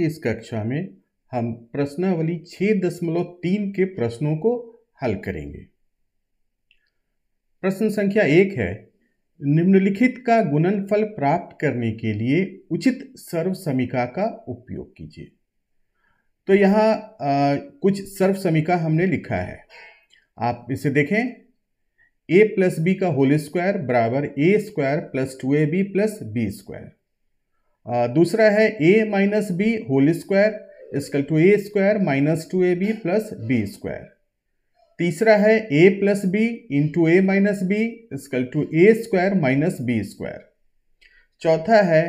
की इस कक्षा में हम प्रश्नावली छः दशमलव तीन के प्रश्नों को हल करेंगे प्रश्न संख्या एक है निम्नलिखित का गुणनफल प्राप्त करने के लिए उचित सर्व समीका का उपयोग कीजिए तो यहाँ आ, कुछ सर्व समीका हमने लिखा है आप इसे देखें ए प्लस बी का होल स्क्वायर बराबर A square plus two A B plus B square दूसरा है A minus B whole square equal to A square minus two A B plus B square तीसरा है A plus B into A minus B equal to A square minus B square चौथा है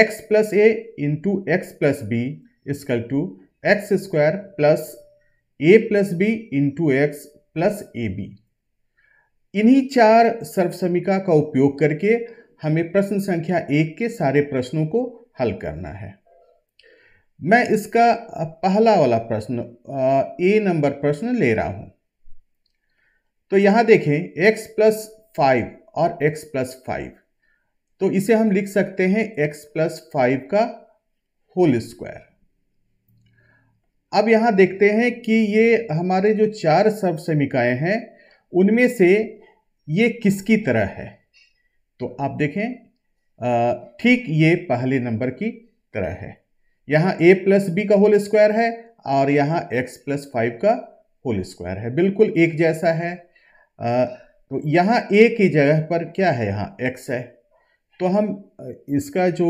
X plus A into X plus B equal to X square plus A plus B into X plus A B इन्हीं चार सर्वसमिका का उपयोग करके हमें प्रश्न संख्या एक के सारे प्रश्नों को हल करना है मैं इसका पहला वाला प्रश्न ए नंबर प्रश्न ले रहा हूं तो यहां देखें x प्लस फाइव और x प्लस फाइव तो इसे हम लिख सकते हैं x प्लस फाइव का होल स्क्वायर अब यहां देखते हैं कि ये हमारे जो चार सब समीकाएँ हैं उनमें से ये किसकी तरह है तो आप देखें ठीक ये पहले नंबर की तरह है यहाँ ए प्लस बी का होल स्क्वायर है और यहाँ एक्स प्लस फाइव का होल स्क्वायर है बिल्कुल एक जैसा है तो यहाँ ए की जगह पर क्या है यहाँ एक्स है तो हम इसका जो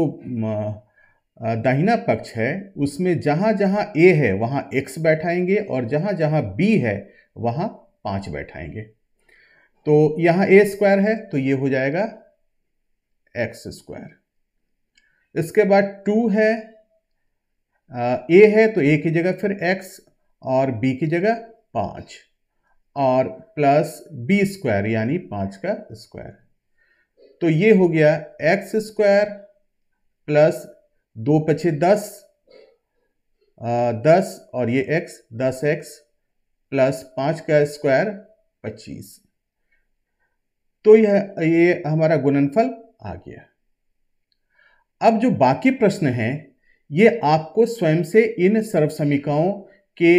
दाहिना पक्ष है उसमें जहाँ जहाँ ए है वहाँ एक्स बैठाएंगे और जहाँ जहाँ बी है वहाँ पाँच बैठाएंगे तो यहाँ ए स्क्वायर है तो ये हो जाएगा एक्स स्क्वायर इसके बाद टू है ए है तो ए की जगह फिर एक्स और बी की जगह पाँच और प्लस बी स्क्वायर यानी पाँच का स्क्वायर तो ये हो गया एक्स स्क्वायर प्लस दो पचे दस दस और ये एक्स दस एक्स प्लस पाँच का स्क्वायर पच्चीस तो यह ये हमारा गुणनफल आ गया अब जो बाकी प्रश्न हैं ये आपको स्वयं से इन सर्वसमिकाओं के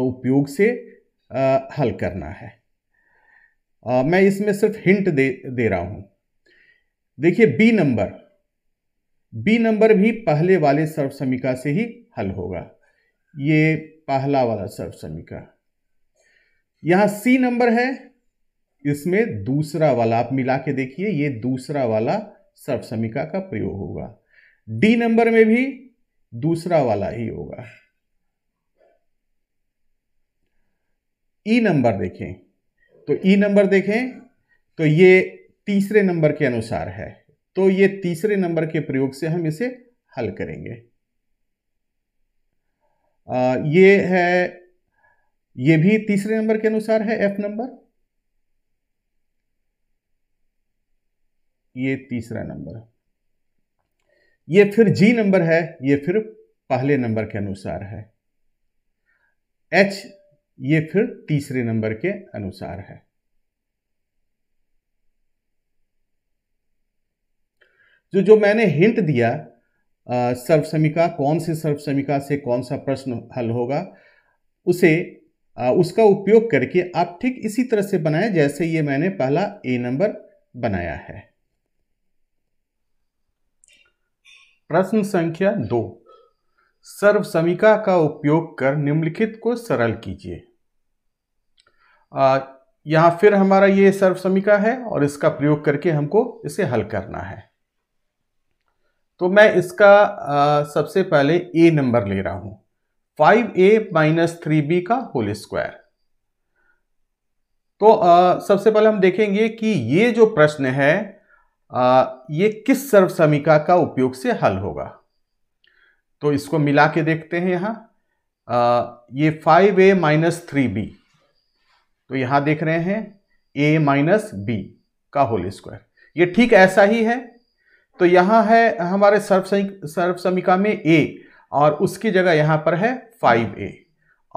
उपयोग से आ, हल करना है आ, मैं इसमें सिर्फ हिंट दे दे रहा हूं देखिए बी नंबर बी नंबर भी पहले वाले सर्वसमिका से ही हल होगा ये पहला वाला सर्वसमिका यहां सी नंबर है इसमें दूसरा वाला आप मिला के देखिए ये दूसरा वाला सर्वसमिका का प्रयोग होगा डी नंबर में भी दूसरा वाला ही होगा ई नंबर देखें तो ई नंबर देखें तो ये तीसरे नंबर के अनुसार है तो ये तीसरे नंबर के प्रयोग से हम इसे हल करेंगे आ, ये है ये भी तीसरे नंबर के अनुसार है एफ नंबर ये तीसरा नंबर ये फिर जी नंबर है ये फिर पहले नंबर के अनुसार है एच ये फिर तीसरे नंबर के अनुसार है जो जो मैंने हिंट दिया सर्वसमिका कौन से सर्वसमिका से कौन सा प्रश्न हल होगा उसे आ, उसका उपयोग करके आप ठीक इसी तरह से बनाएं जैसे ये मैंने पहला ए नंबर बनाया है प्रश्न संख्या दो सर्वसमिका का उपयोग कर निम्नलिखित को सरल कीजिए यहां फिर हमारा ये सर्वसमिका है और इसका प्रयोग करके हमको इसे हल करना है तो मैं इसका आ, सबसे पहले ए नंबर ले रहा हूं five A minus three B का होल स्क्वायर तो आ, सबसे पहले हम देखेंगे कि ये जो प्रश्न है ये किस सर्वसमिका का उपयोग से हल होगा तो इसको मिला के देखते हैं यहाँ ये five A minus three B तो यहाँ देख रहे हैं ए माइनस बी का होल स्क्वायर ये ठीक ऐसा ही है तो यहाँ है हमारे सर्व सर्व में ए और उसकी जगह यहाँ पर है फाइव ए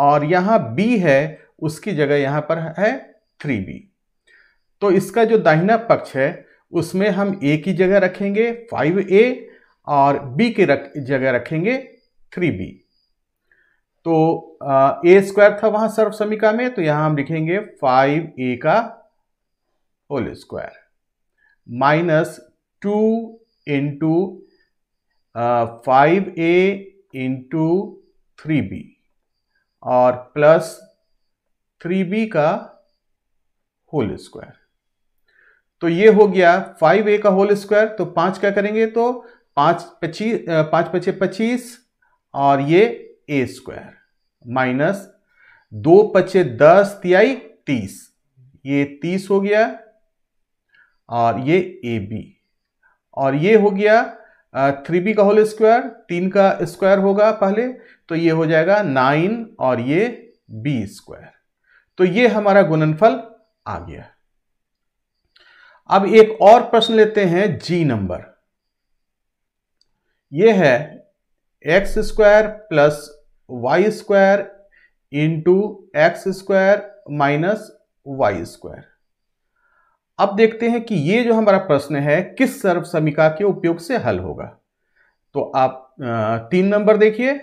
और यहाँ बी है उसकी जगह यहाँ पर है थ्री बी तो इसका जो दाहिना पक्ष है उसमें हम ए की जगह रखेंगे फाइव ए और बी की रख जगह रखेंगे थ्री बी तो ए स्क्वायर था वहां सर्व समीका में तो यहां हम लिखेंगे फाइव ए का whole square minus two into five A into three B और प्लस थ्री बी का होल स्क्वायर तो ये हो गया फाइव ए का होल स्क्वायर तो पांच क्या करेंगे तो पांच पच्चीस पांच पचे पच्चीस और ये ए स्क्वायर माइनस दो पचे दस तिहाई तीस ये तीस हो गया और ये ए बी और ये हो गया थ्री बी का होल स्क्वायर तीन का स्क्वायर होगा पहले तो ये हो जाएगा नाइन और ये बी स्क्वायर तो ये हमारा गुणनफल आ गया अब एक और प्रश्न लेते हैं जी नंबर यह है X square plus Y square into X square minus Y square अब देखते हैं कि ये जो हमारा प्रश्न है किस सर्व समीका के उपयोग से हल होगा तो आप तीन नंबर देखिए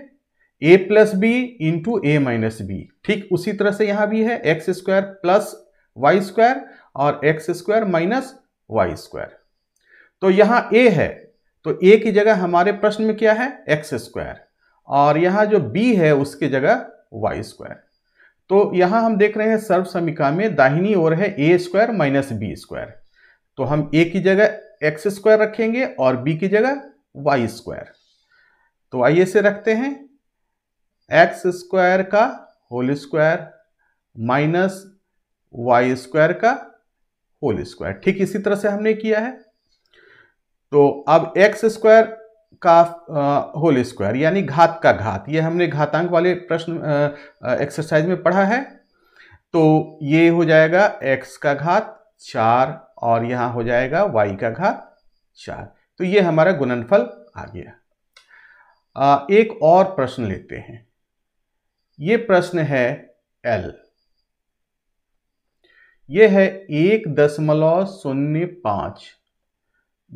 A plus B into A minus B ठीक उसी तरह से यहां भी है X square plus Y square और X square minus Y square तो यहाँ ए है तो ए की जगह हमारे प्रश्न में क्या है एक्स स्क्वायर और यहाँ जो बी है उसकी जगह वाई स्क्वायर तो यहाँ हम देख रहे हैं सर्व समीका में दाहिनी ओर है A square minus B square तो हम ए की जगह एक्स स्क्वायर रखेंगे और बी की जगह वाई स्क्वायर तो आइए से रखते हैं एक्स स्क्वायर का whole square minus Y square का होल स्क्वायर ठीक इसी तरह से हमने किया है तो अब एक्स स्क्वायर का होल स्क्वायर यानी घात का घात ये हमने घातांक वाले प्रश्न एक्सरसाइज में पढ़ा है तो ये हो जाएगा एक्स का घात चार और यहाँ हो जाएगा वाई का घात चार तो ये हमारा गुणनफल आ गया आ, एक और प्रश्न लेते हैं ये प्रश्न है एल ये है एक दशमलव शून्य पांच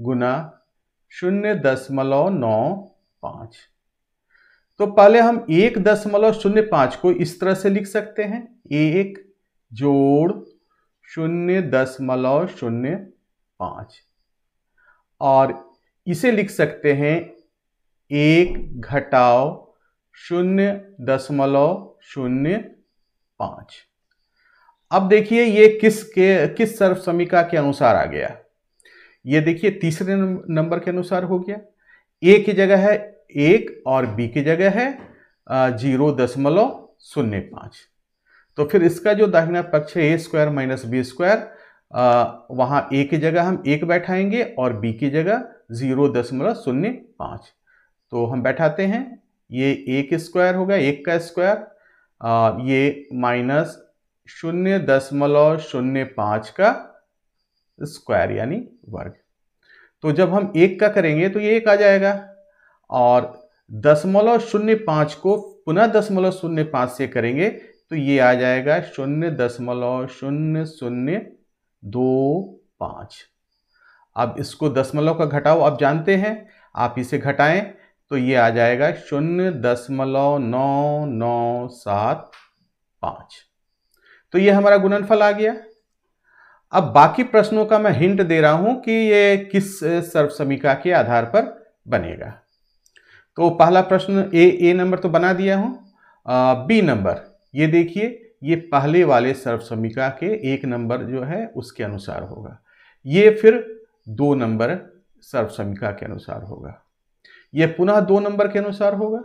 गुना शून्य दशमलव नौ पांच तो पहले हम एक दशमलव शून्य पांच को इस तरह से लिख सकते हैं एक जोड़ शून्य दशमलव शून्य पांच और इसे लिख सकते हैं एक घटाओ शून्य दशमलव शून्य पांच अब देखिए ये किस के किस सर्व समीका के अनुसार आ गया ये देखिए तीसरे नंबर के अनुसार हो गया ए की जगह है एक और बी की जगह है जीरो दशमलव शून्य पाँच तो फिर इसका जो दाहिना पक्ष है A square minus B square वहाँ ए की जगह हम एक बैठाएंगे और बी की जगह जीरो दशमलव शून्य पाँच तो हम बैठाते हैं ये एक स्क्वायर होगा एक का स्क्वायर ये माइनस शून्य दशमलव शून्य पाँच का स्क्वायर यानी वर्ग तो जब हम एक का करेंगे तो ये एक आ जाएगा और दशमलव शून्य पाँच को पुनः दशमलव शून्य पाँच से करेंगे तो ये आ जाएगा शून्य दशमलव शून्य शून्य दो पाँच अब इसको दशमलव का घटाओ आप जानते हैं आप इसे घटाएं तो ये आ जाएगा शून्य दशमलव नौ नौ सात पाँच तो ये हमारा गुणनफल आ गया अब बाकी प्रश्नों का मैं हिंट दे रहा हूं कि ये किस सर्वसमिका के आधार पर बनेगा तो पहला प्रश्न ए ए नंबर तो बना दिया हूं बी नंबर ये देखिए ये पहले वाले सर्वसमिका के एक नंबर जो है उसके अनुसार होगा ये फिर दो नंबर सर्वसमिका के अनुसार होगा यह पुनः दो नंबर के अनुसार होगा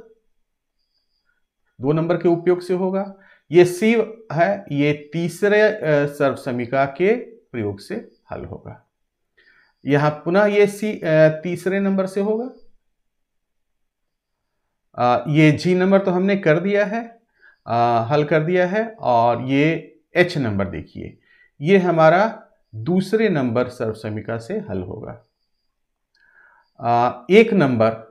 दो नंबर के उपयोग से होगा ये सी है ये तीसरे सर्व समीका के प्रयोग से हल होगा यहां पुनः ये सी तीसरे नंबर से होगा आ, ये जी नंबर तो हमने कर दिया है आ, हल कर दिया है और ये एच नंबर देखिए ये हमारा दूसरे नंबर सर्व समीका से हल होगा आ, एक नंबर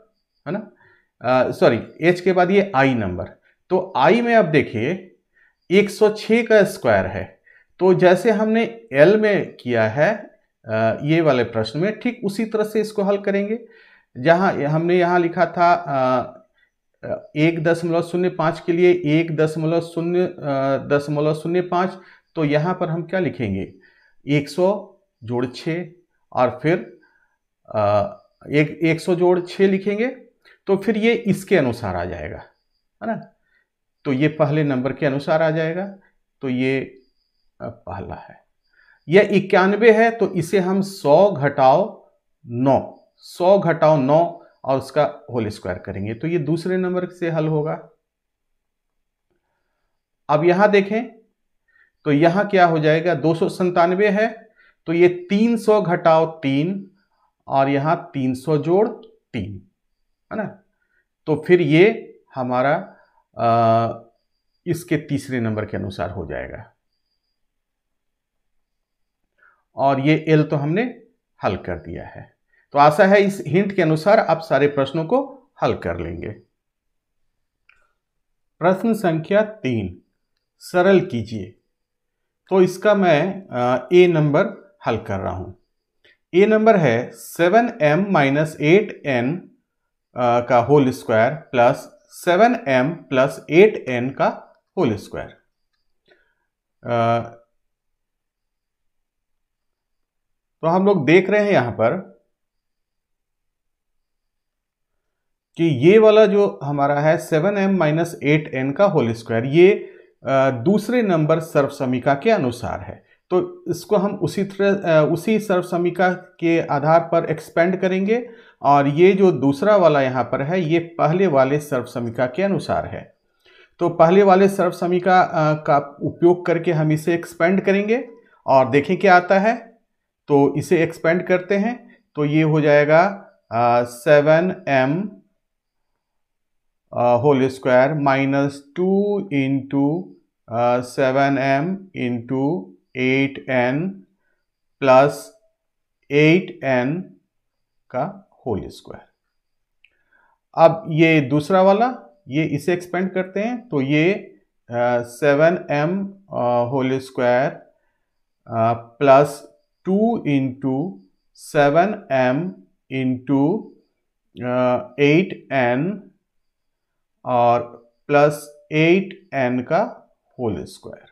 है ना सॉरी एच के बाद ये आई नंबर तो आई में आप देखिए 106 का स्क्वायर है तो जैसे हमने एल में किया है ये वाले प्रश्न में ठीक उसी तरह से इसको हल करेंगे जहाँ हमने यहाँ लिखा था एक दशमलव शून्य पाँच के लिए एक दशमलव शून्य दशमलव शून्य पाँच तो यहाँ पर हम क्या लिखेंगे एक सौ जोड़ छः और फिर एक एक सौ जोड़ छः लिखेंगे तो फिर ये इसके अनुसार आ जाएगा है ना तो ये पहले नंबर के अनुसार आ जाएगा तो ये पहला है यह इक्यानवे है तो इसे हम 100 घटाओ 9 100 घटाओ 9 और उसका होल स्क्वायर करेंगे तो ये दूसरे नंबर से हल होगा अब यहां देखें तो यहां क्या हो जाएगा दो है तो ये 300 घटाओ 3 और यहां 300 जोड़ 3 है ना तो फिर ये हमारा इसके तीसरे नंबर के अनुसार हो जाएगा और ये एल तो हमने हल कर दिया है तो आशा है इस हिंट के अनुसार आप सारे प्रश्नों को हल कर लेंगे प्रश्न संख्या तीन सरल कीजिए तो इसका मैं ए नंबर हल कर रहा हूं ए नंबर है seven M minus eight N का whole square plus seven M plus eight N का होल स्क्वायर तो हम लोग देख रहे हैं यहां पर कि ये वाला जो हमारा है seven M minus eight N का होल स्क्वायर ये दूसरे नंबर सर्वसमिका के अनुसार है तो इसको हम उसी तरह उसी सर्वसमिका के आधार पर एक्सपेंड करेंगे और ये जो दूसरा वाला यहाँ पर है ये पहले वाले सर्वसमिका के अनुसार है तो पहले वाले सर्वसमिका का उपयोग करके हम इसे एक्सपेंड करेंगे और देखें क्या आता है तो इसे एक्सपेंड करते हैं तो ये हो जाएगा seven M whole square minus two into seven M into eight N plus eight N का होल स्क्वायर अब ये दूसरा वाला ये इसे एक्सपेंड करते हैं तो ये seven M whole square plus two into seven M into eight N और प्लस एट एन का होल स्क्वायर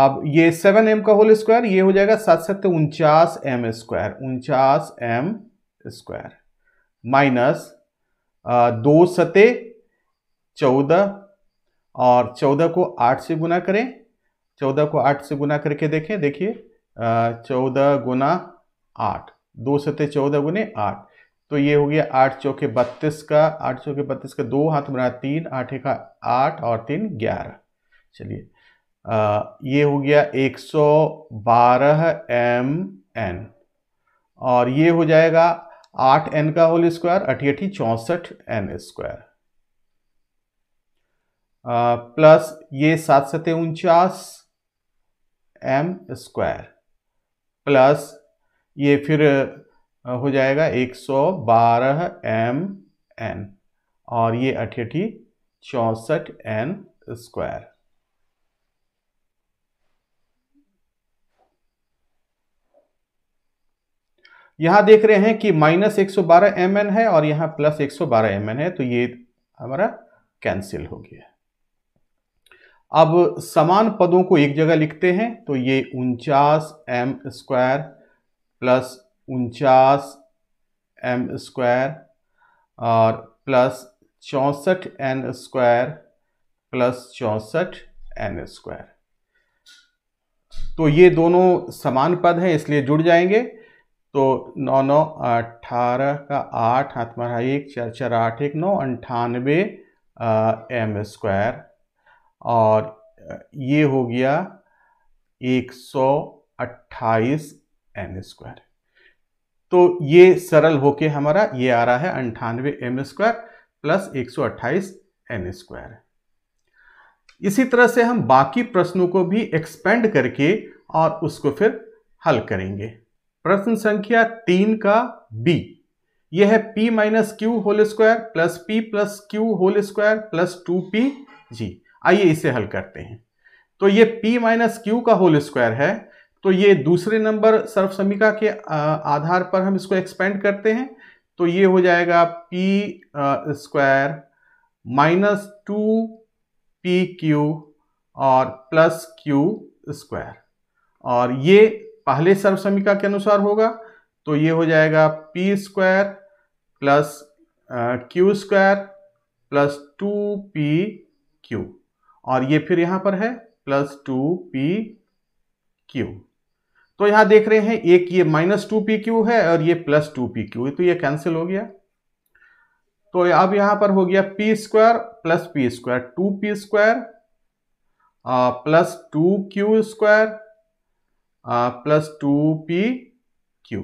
अब ये सेवन एम का होल स्क्वायर ये हो जाएगा सात सत्य उनचास एम स्क्वायर उनचास एम स्क्वायर माइनस दो सते चौदह और चौदह को आठ से गुना करें चौदह को आठ से गुना करके देखें देखिए चौदह गुना आठ दो सते चौदह गुने आठ तो ये हो गया आठ चौके बत्तीस का आठ चौके बत्तीस का दो हाथ बना तीन आठ एक आठ और तीन ग्यारह चलिए ये हो गया 112 एम एन और ये हो जाएगा 8 एन का होल स्क्वायर अठी चौंसठ एन स्क्वायर प्लस ये सात सत उनचास एम स्क्वायर प्लस ये फिर हो जाएगा 112 एम एन और ये अठी चौंसठ एन स्क्वायर यहां देख रहे हैं कि माइनस एक सौ बारह एम एन है और यहां प्लस एक सौ बारह एम एन है तो ये हमारा कैंसिल हो गया अब समान पदों को एक जगह लिखते हैं तो ये उनचास एम स्क्वायर प्लस उनचास एम स्क्वायर और प्लस चौंसठ एन स्क्वायर प्लस चौंसठ एन स्क्वायर तो ये दोनों समान पद हैं इसलिए जुड़ जाएंगे तो नौ नौ अठारह का आठ हाथ मारा एक चार चार आठ एक नौ अंठानवे एम स्क्वायर और ये हो गया एक सौ अट्ठाईस एम स्क्वायर तो ये सरल होके हमारा ये आ रहा है अंठानवे एम स्क्वायर प्लस एक सौ अट्ठाईस एम स्क्वायर इसी तरह से हम बाकी प्रश्नों को भी एक्सपेंड करके और उसको फिर हल करेंगे प्रश्न संख्या तीन का बी यह है P minus Q whole square plus P plus Q whole square plus two P जी आइए इसे हल करते हैं तो ये p माइनस क्यू का होल स्क्वायर है तो ये दूसरे नंबर सर्वसमिका के आधार पर हम इसको एक्सपेंड करते हैं तो ये हो जाएगा p square minus two P Q और प्लस क्यू स्क्वायर और ये पहले सर्व समीका के अनुसार होगा तो ये हो जाएगा P square plus Q square plus two P Q और ये फिर यहां पर है प्लस टू पी क्यू तो यहां देख रहे हैं एक ये माइनस टू पी क्यू है और ये प्लस टू पी क्यू तो ये कैंसिल हो गया तो अब यहां पर हो गया P square plus P square two P square plus two Q square plus two P Q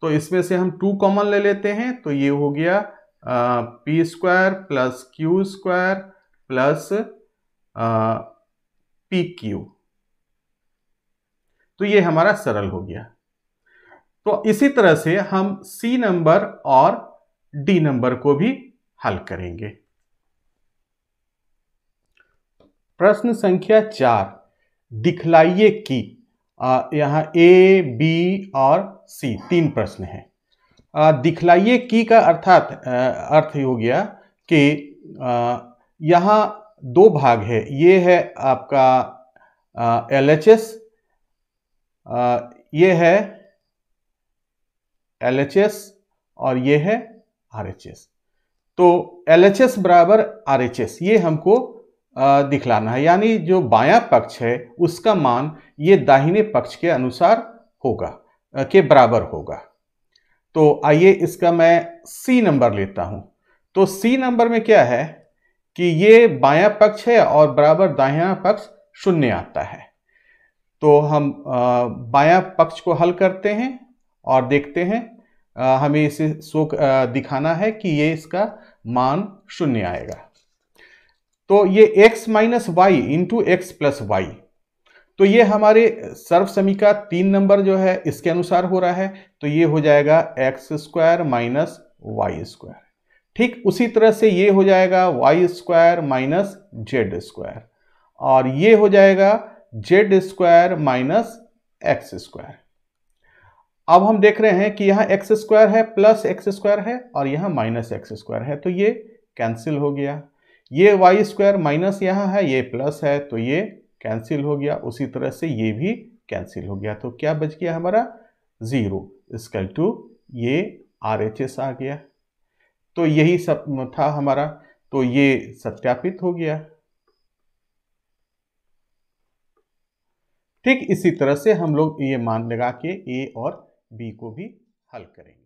तो इसमें से हम टू कॉमन ले लेते हैं तो ये हो गया P square plus Q square plus P Q तो ये हमारा सरल हो गया तो इसी तरह से हम सी नंबर और डी नंबर को भी हल करेंगे प्रश्न संख्या चार दिखलाइए की यहाँ ए बी और सी तीन प्रश्न हैं दिखलाइए की का अर्थात अर्थ हो गया कि यहाँ दो भाग है ये है आपका एल एच एस ये है एल एच एस और ये है आर एच एस तो एल एच एस बराबर आर एच एस ये हमको दिखलाना है यानी जो बायां पक्ष है उसका मान ये दाहिने पक्ष के अनुसार होगा के बराबर होगा तो आइए इसका मैं सी नंबर लेता हूं तो सी नंबर में क्या है कि ये बायां पक्ष है और बराबर दाहिना पक्ष शून्य आता है तो हम बायां पक्ष को हल करते हैं और देखते हैं हमें इसे शो दिखाना है कि ये इसका मान शून्य आएगा तो ये x minus Y into X plus Y तो ये हमारे सर्व समीका तीन नंबर जो है इसके अनुसार हो रहा है तो ये हो जाएगा X square minus Y square ठीक उसी तरह से ये हो जाएगा Y square minus Z square और ये हो जाएगा Z square minus X square अब हम देख रहे हैं कि यहाँ एक्स स्क्वायर है प्लस एक्स स्क्वायर है और यहाँ माइनस एक्स स्क्वायर है तो ये कैंसिल हो गया ये वाई स्क्वायर माइनस यहाँ है ये प्लस है तो ये कैंसिल हो गया उसी तरह से ये भी कैंसिल हो गया तो क्या बच गया हमारा ज़ीरो स्कल टू ये आर एच एस आ गया तो यही सब था हमारा तो ये सत्यापित हो गया ठीक इसी तरह से हम लोग ये मान लगा के ए और बी को भी हल करें